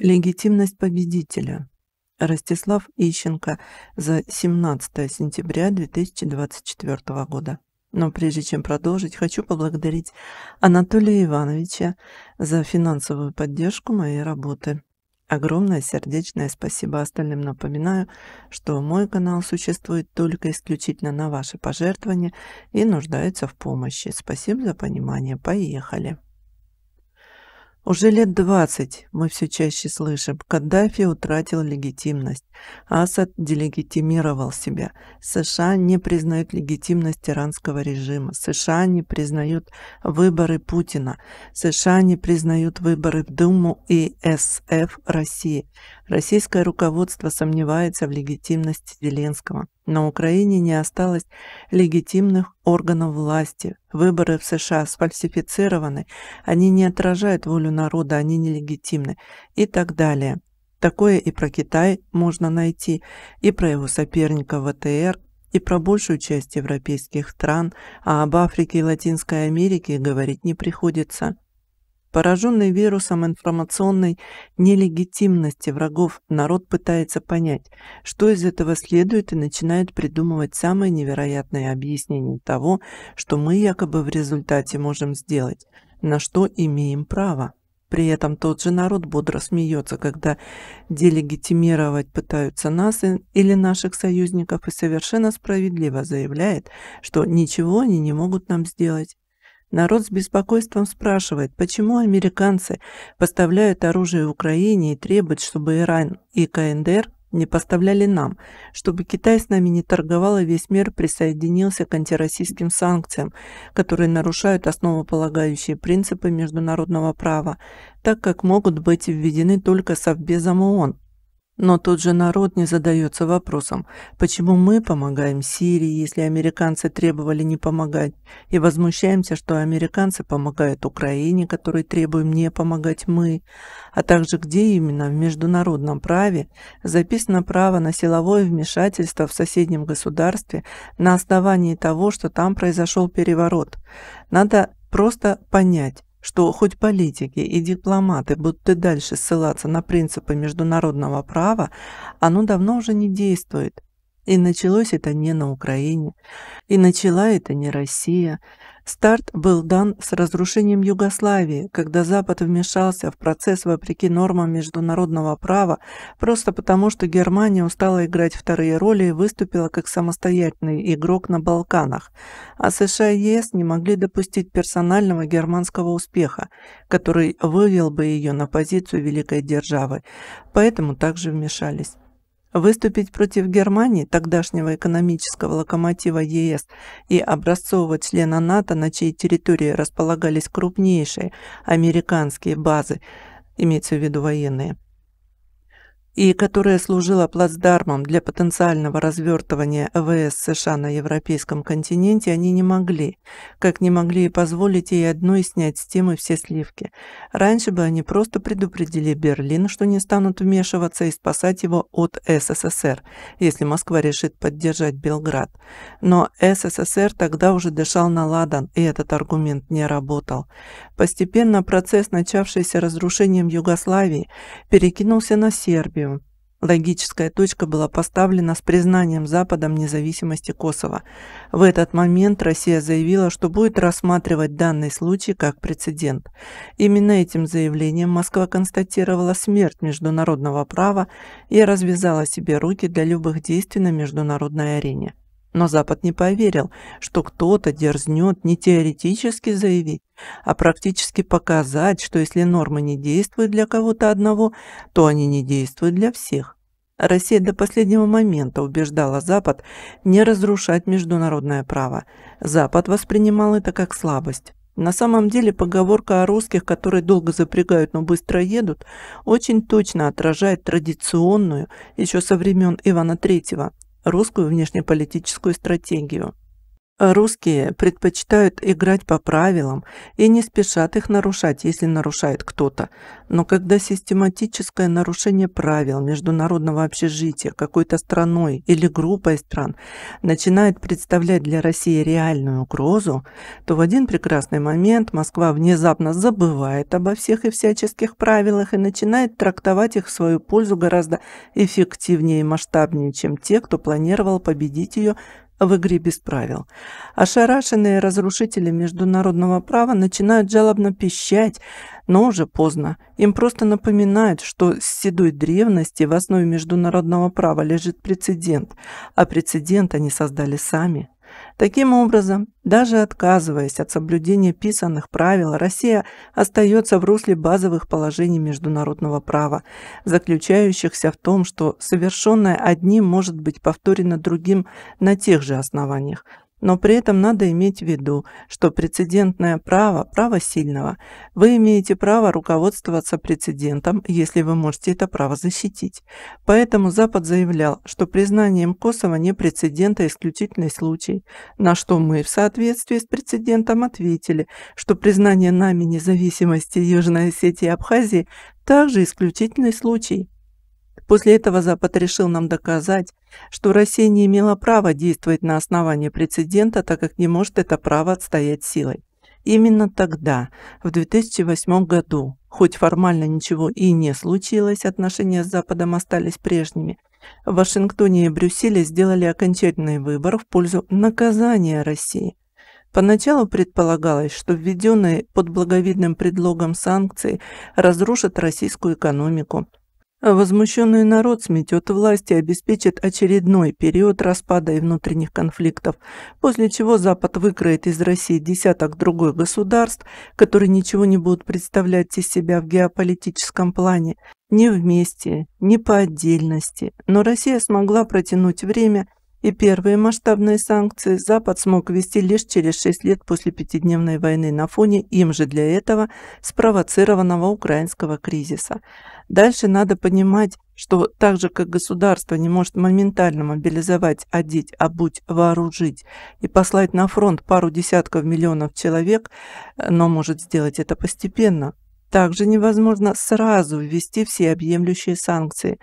Легитимность победителя. Ростислав Ищенко за 17 сентября 2024 года. Но прежде чем продолжить, хочу поблагодарить Анатолия Ивановича за финансовую поддержку моей работы. Огромное сердечное спасибо остальным. Напоминаю, что мой канал существует только исключительно на ваши пожертвования и нуждается в помощи. Спасибо за понимание. Поехали! Уже лет двадцать мы все чаще слышим, Каддафи утратил легитимность, Асад делегитимировал себя, США не признают легитимность иранского режима, США не признают выборы Путина, США не признают выборы в Думу и СФ России. Российское руководство сомневается в легитимности Зеленского. На Украине не осталось легитимных органов власти. Выборы в США сфальсифицированы, они не отражают волю народа, они нелегитимны и так далее. Такое и про Китай можно найти, и про его соперника ВТР, и про большую часть европейских стран, а об Африке и Латинской Америке говорить не приходится. Пораженный вирусом информационной нелегитимности врагов, народ пытается понять, что из этого следует и начинает придумывать самые невероятные объяснения того, что мы якобы в результате можем сделать, на что имеем право. При этом тот же народ бодро смеется, когда делегитимировать пытаются нас или наших союзников и совершенно справедливо заявляет, что ничего они не могут нам сделать, Народ с беспокойством спрашивает, почему американцы поставляют оружие Украине и требуют, чтобы Иран и КНДР не поставляли нам, чтобы Китай с нами не торговал и весь мир присоединился к антироссийским санкциям, которые нарушают основополагающие принципы международного права, так как могут быть введены только Совбезом ООН, но тот же народ не задается вопросом, почему мы помогаем Сирии, если американцы требовали не помогать, и возмущаемся, что американцы помогают Украине, которой требуем не помогать мы, а также где именно в международном праве записано право на силовое вмешательство в соседнем государстве на основании того, что там произошел переворот. Надо просто понять, что хоть политики и дипломаты будут и дальше ссылаться на принципы международного права, оно давно уже не действует. И началось это не на Украине, и начала это не Россия. Старт был дан с разрушением Югославии, когда Запад вмешался в процесс вопреки нормам международного права просто потому, что Германия устала играть вторые роли и выступила как самостоятельный игрок на Балканах, а США и ЕС не могли допустить персонального германского успеха, который вывел бы ее на позицию великой державы, поэтому также вмешались. Выступить против Германии, тогдашнего экономического локомотива ЕС и образцового члена НАТО, на чьей территории располагались крупнейшие американские базы, имеется в виду военные – и которая служила плацдармом для потенциального развертывания ВС США на европейском континенте, они не могли, как не могли и позволить ей одной снять с темы все сливки. Раньше бы они просто предупредили Берлин, что не станут вмешиваться и спасать его от СССР, если Москва решит поддержать Белград. Но СССР тогда уже дышал на ладан, и этот аргумент не работал. Постепенно процесс, начавшийся разрушением Югославии, перекинулся на Сербию, Скопию. Логическая точка была поставлена с признанием Западом независимости Косово. В этот момент Россия заявила, что будет рассматривать данный случай как прецедент. Именно этим заявлением Москва констатировала смерть международного права и развязала себе руки для любых действий на международной арене. Но Запад не поверил, что кто-то дерзнет не теоретически заявить, а практически показать, что если нормы не действуют для кого-то одного, то они не действуют для всех. Россия до последнего момента убеждала Запад не разрушать международное право. Запад воспринимал это как слабость. На самом деле поговорка о русских, которые долго запрягают, но быстро едут, очень точно отражает традиционную, еще со времен Ивана III, русскую внешнеполитическую стратегию. Русские предпочитают играть по правилам и не спешат их нарушать, если нарушает кто-то. Но когда систематическое нарушение правил международного общежития какой-то страной или группой стран начинает представлять для России реальную угрозу, то в один прекрасный момент Москва внезапно забывает обо всех и всяческих правилах и начинает трактовать их в свою пользу гораздо эффективнее и масштабнее, чем те, кто планировал победить ее в игре без правил. Ошарашенные разрушители международного права начинают жалобно пищать, но уже поздно. Им просто напоминают, что с седой древности в основе международного права лежит прецедент, а прецедент они создали сами. Таким образом, даже отказываясь от соблюдения писанных правил, Россия остается в русле базовых положений международного права, заключающихся в том, что совершенное одним может быть повторено другим на тех же основаниях, но при этом надо иметь в виду, что прецедентное право – право сильного. Вы имеете право руководствоваться прецедентом, если вы можете это право защитить. Поэтому Запад заявлял, что признанием Косово не прецедента а исключительный случай, на что мы в соответствии с прецедентом ответили, что признание нами независимости Южной Осетии и Абхазии также исключительный случай. После этого Запад решил нам доказать, что Россия не имела права действовать на основании прецедента, так как не может это право отстоять силой. Именно тогда, в 2008 году, хоть формально ничего и не случилось, отношения с Западом остались прежними, в Вашингтоне и Брюсселе сделали окончательный выбор в пользу наказания России. Поначалу предполагалось, что введенные под благовидным предлогом санкции разрушат российскую экономику – а возмущенный народ сметет власть и обеспечит очередной период распада и внутренних конфликтов, после чего Запад выкроет из России десяток другой государств, которые ничего не будут представлять из себя в геополитическом плане, ни вместе, ни по отдельности. Но Россия смогла протянуть время, и первые масштабные санкции Запад смог ввести лишь через шесть лет после пятидневной войны на фоне им же для этого спровоцированного украинского кризиса – Дальше надо понимать, что так же, как государство не может моментально мобилизовать, одеть, обуть, вооружить и послать на фронт пару десятков миллионов человек, но может сделать это постепенно, также невозможно сразу ввести всеобъемлющие санкции.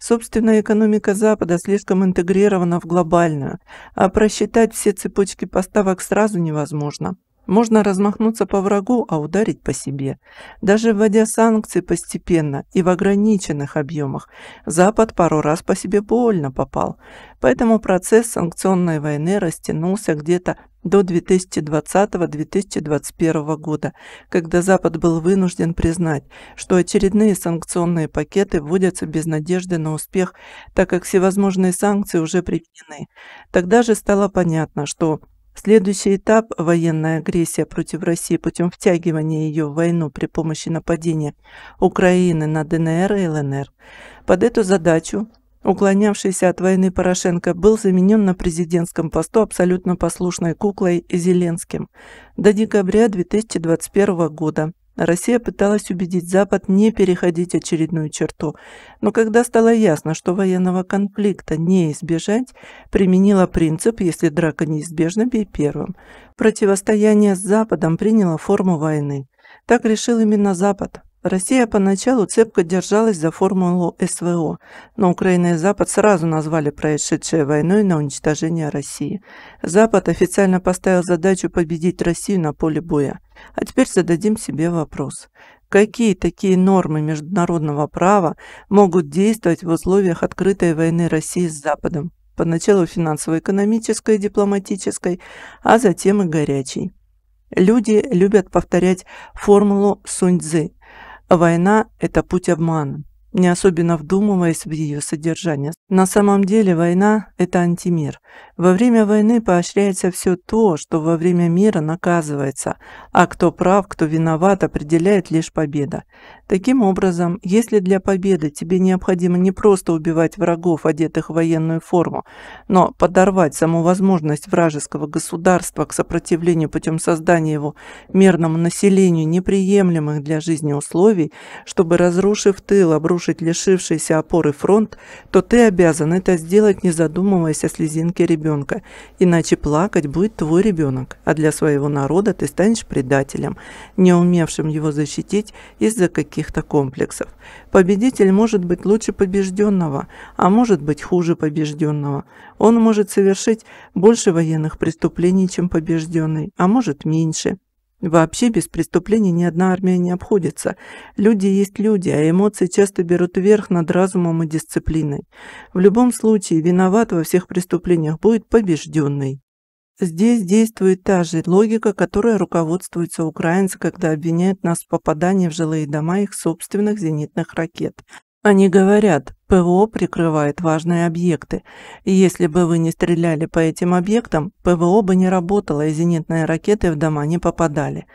Собственно, экономика Запада слишком интегрирована в глобальную, а просчитать все цепочки поставок сразу невозможно. Можно размахнуться по врагу, а ударить по себе. Даже вводя санкции постепенно и в ограниченных объемах, Запад пару раз по себе больно попал. Поэтому процесс санкционной войны растянулся где-то до 2020-2021 года, когда Запад был вынужден признать, что очередные санкционные пакеты вводятся без надежды на успех, так как всевозможные санкции уже применены. Тогда же стало понятно, что Следующий этап – военная агрессия против России путем втягивания ее в войну при помощи нападения Украины на ДНР и ЛНР. Под эту задачу уклонявшийся от войны Порошенко был заменен на президентском посту абсолютно послушной куклой Зеленским до декабря 2021 года – Россия пыталась убедить Запад не переходить очередную черту, но когда стало ясно, что военного конфликта не избежать, применила принцип «если драка неизбежна, бей первым». Противостояние с Западом приняло форму войны. Так решил именно Запад. Россия поначалу цепко держалась за формулу СВО, но Украина и Запад сразу назвали происшедшее войной на уничтожение России. Запад официально поставил задачу победить Россию на поле боя. А теперь зададим себе вопрос. Какие такие нормы международного права могут действовать в условиях открытой войны России с Западом? Поначалу финансово-экономической, дипломатической, а затем и горячей. Люди любят повторять формулу Сунь-Дзы. Война – это путь обмана не особенно вдумываясь в ее содержание. На самом деле война – это антимир. Во время войны поощряется все то, что во время мира наказывается, а кто прав, кто виноват, определяет лишь победа. Таким образом, если для победы тебе необходимо не просто убивать врагов, одетых в военную форму, но подорвать саму возможность вражеского государства к сопротивлению путем создания его мирному населению неприемлемых для жизни условий, чтобы, разрушив тыл, обрушить обрушить лишившийся опоры фронт, то ты обязан это сделать, не задумываясь о слезинке ребенка. Иначе плакать будет твой ребенок, а для своего народа ты станешь предателем, не умевшим его защитить из-за каких-то комплексов. Победитель может быть лучше побежденного, а может быть хуже побежденного. Он может совершить больше военных преступлений, чем побежденный, а может меньше. Вообще без преступлений ни одна армия не обходится. Люди есть люди, а эмоции часто берут верх над разумом и дисциплиной. В любом случае, виноват во всех преступлениях будет побежденный. Здесь действует та же логика, которая руководствуется украинцы, когда обвиняют нас в попадании в жилые дома их собственных зенитных ракет. Они говорят, ПВО прикрывает важные объекты. если бы вы не стреляли по этим объектам, ПВО бы не работало и зенитные ракеты в дома не попадали.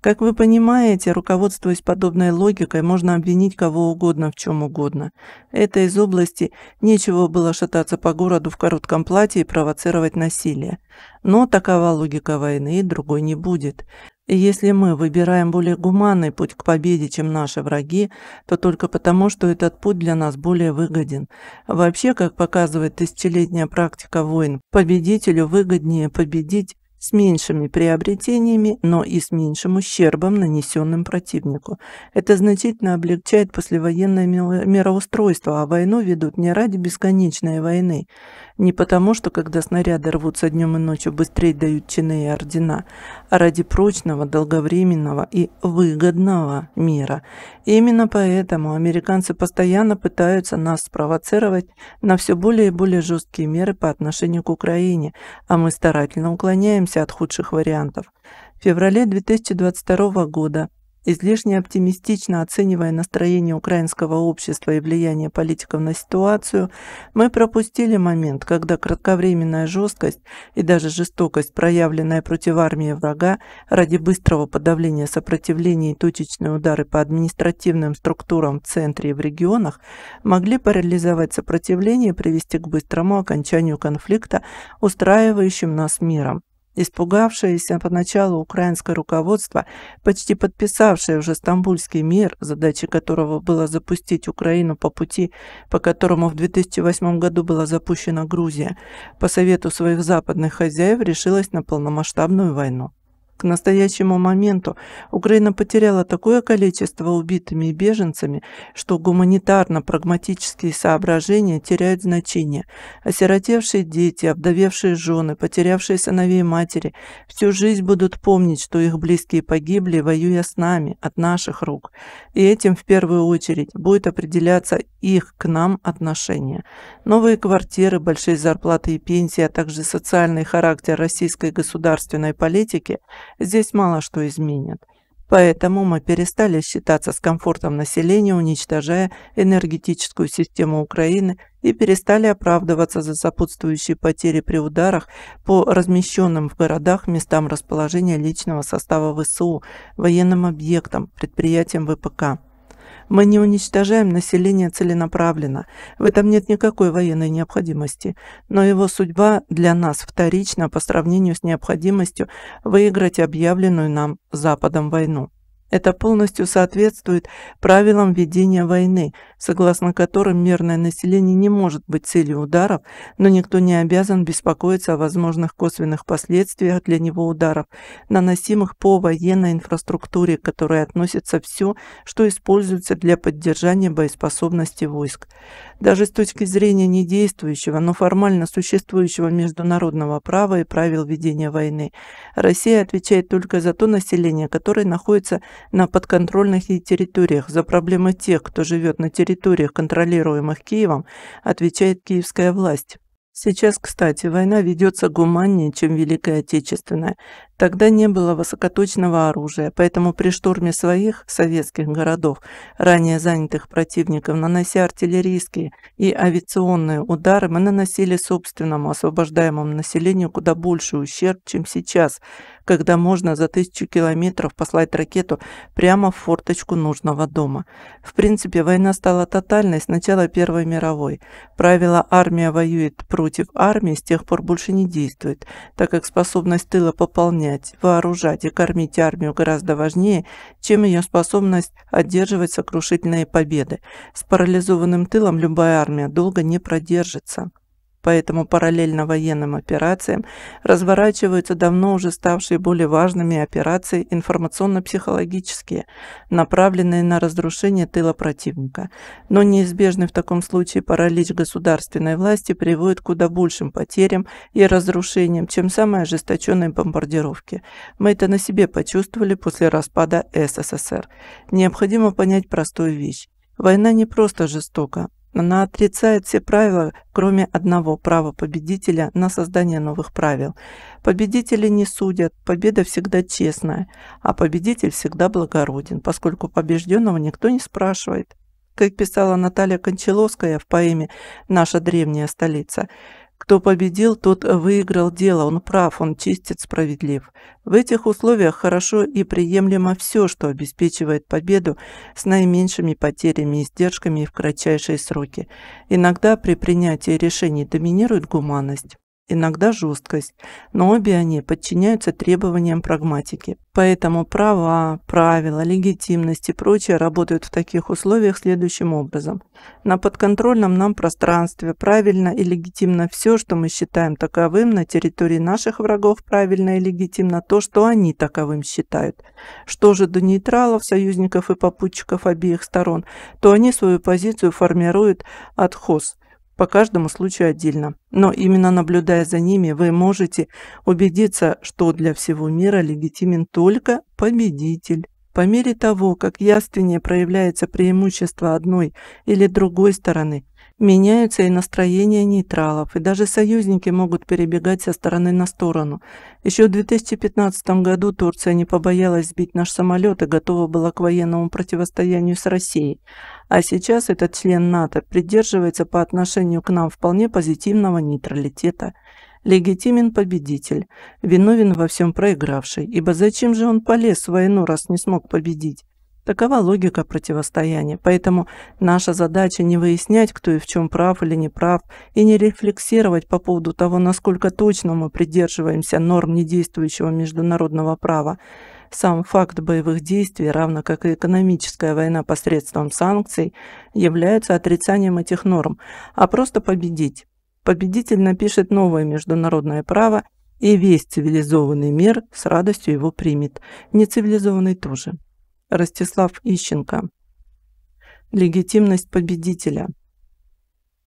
Как вы понимаете, руководствуясь подобной логикой, можно обвинить кого угодно в чем угодно. Это из области «нечего было шататься по городу в коротком платье и провоцировать насилие». Но такова логика войны, и другой не будет. И если мы выбираем более гуманный путь к победе, чем наши враги, то только потому, что этот путь для нас более выгоден. Вообще, как показывает тысячелетняя практика войн, победителю выгоднее победить с меньшими приобретениями, но и с меньшим ущербом, нанесенным противнику. Это значительно облегчает послевоенное мироустройство, а войну ведут не ради бесконечной войны, не потому, что когда снаряды рвутся днем и ночью, быстрее дают чины и ордена, а ради прочного, долговременного и выгодного мира. И именно поэтому американцы постоянно пытаются нас спровоцировать на все более и более жесткие меры по отношению к Украине, а мы старательно уклоняемся от худших вариантов. В феврале 2022 года Излишне оптимистично оценивая настроение украинского общества и влияние политиков на ситуацию, мы пропустили момент, когда кратковременная жесткость и даже жестокость, проявленная против армии врага ради быстрого подавления сопротивления и точечные удары по административным структурам в центре и в регионах, могли парализовать сопротивление и привести к быстрому окончанию конфликта, устраивающим нас миром. Испугавшееся поначалу украинское руководство, почти подписавшее уже Стамбульский мир, задача которого была запустить Украину по пути, по которому в 2008 году была запущена Грузия, по совету своих западных хозяев решилось на полномасштабную войну. К настоящему моменту Украина потеряла такое количество убитыми и беженцами, что гуманитарно-прагматические соображения теряют значение. Осиротевшие дети, обдавевшие жены, потерявшие сыновей матери всю жизнь будут помнить, что их близкие погибли, воюя с нами, от наших рук. И этим в первую очередь будет определяться их к нам отношение. Новые квартиры, большие зарплаты и пенсии, а также социальный характер российской государственной политики – здесь мало что изменит, Поэтому мы перестали считаться с комфортом населения, уничтожая энергетическую систему Украины и перестали оправдываться за сопутствующие потери при ударах по размещенным в городах местам расположения личного состава ВСУ, военным объектам, предприятиям ВПК. Мы не уничтожаем население целенаправленно, в этом нет никакой военной необходимости, но его судьба для нас вторична по сравнению с необходимостью выиграть объявленную нам Западом войну. Это полностью соответствует правилам ведения войны, согласно которым мирное население не может быть целью ударов, но никто не обязан беспокоиться о возможных косвенных последствиях для него ударов, наносимых по военной инфраструктуре, к которой относится все, что используется для поддержания боеспособности войск. Даже с точки зрения недействующего, но формально существующего международного права и правил ведения войны, Россия отвечает только за то население, которое находится на подконтрольных ей территориях. За проблемы тех, кто живет на территориях, контролируемых Киевом, отвечает киевская власть. Сейчас, кстати, война ведется гуманнее, чем Великая Отечественная. Тогда не было высокоточного оружия, поэтому при штурме своих советских городов, ранее занятых противников, нанося артиллерийские и авиационные удары, мы наносили собственному освобождаемому населению куда больше ущерб, чем сейчас, когда можно за тысячу километров послать ракету прямо в форточку нужного дома. В принципе, война стала тотальной с начала Первой мировой. Правило «армия воюет против» против армии с тех пор больше не действует, так как способность тыла пополнять, вооружать и кормить армию гораздо важнее, чем ее способность одерживать сокрушительные победы. С парализованным тылом любая армия долго не продержится. Поэтому параллельно военным операциям разворачиваются давно уже ставшие более важными операции информационно-психологические, направленные на разрушение тыла противника. Но неизбежный в таком случае паралич государственной власти приводит к куда большим потерям и разрушениям, чем самые ожесточенные бомбардировки. Мы это на себе почувствовали после распада СССР. Необходимо понять простую вещь. Война не просто жестока, она отрицает все правила, кроме одного права победителя на создание новых правил. Победители не судят, победа всегда честная, а победитель всегда благороден, поскольку побежденного никто не спрашивает. Как писала Наталья Кончаловская в поэме «Наша древняя столица», кто победил, тот выиграл дело, он прав, он чистит, справедлив. В этих условиях хорошо и приемлемо все, что обеспечивает победу с наименьшими потерями, издержками и в кратчайшие сроки. Иногда при принятии решений доминирует гуманность иногда жесткость, но обе они подчиняются требованиям прагматики. Поэтому права, правила, легитимность и прочее работают в таких условиях следующим образом. На подконтрольном нам пространстве правильно и легитимно все, что мы считаем таковым, на территории наших врагов правильно и легитимно то, что они таковым считают. Что же до нейтралов, союзников и попутчиков обеих сторон, то они свою позицию формируют от хоз по каждому случаю отдельно. Но именно наблюдая за ними, вы можете убедиться, что для всего мира легитимен только победитель. По мере того, как явственнее проявляется преимущество одной или другой стороны, меняются и настроения нейтралов, и даже союзники могут перебегать со стороны на сторону. Еще в 2015 году Турция не побоялась сбить наш самолет и готова была к военному противостоянию с Россией. А сейчас этот член НАТО придерживается по отношению к нам вполне позитивного нейтралитета – Легитимен победитель, виновен во всем проигравший, ибо зачем же он полез в войну, раз не смог победить? Такова логика противостояния, поэтому наша задача не выяснять, кто и в чем прав или не прав, и не рефлексировать по поводу того, насколько точно мы придерживаемся норм недействующего международного права. Сам факт боевых действий, равно как и экономическая война посредством санкций, является отрицанием этих норм, а просто победить. Победитель напишет новое международное право, и весь цивилизованный мир с радостью его примет. Нецивилизованный тоже. Ростислав Ищенко. Легитимность победителя –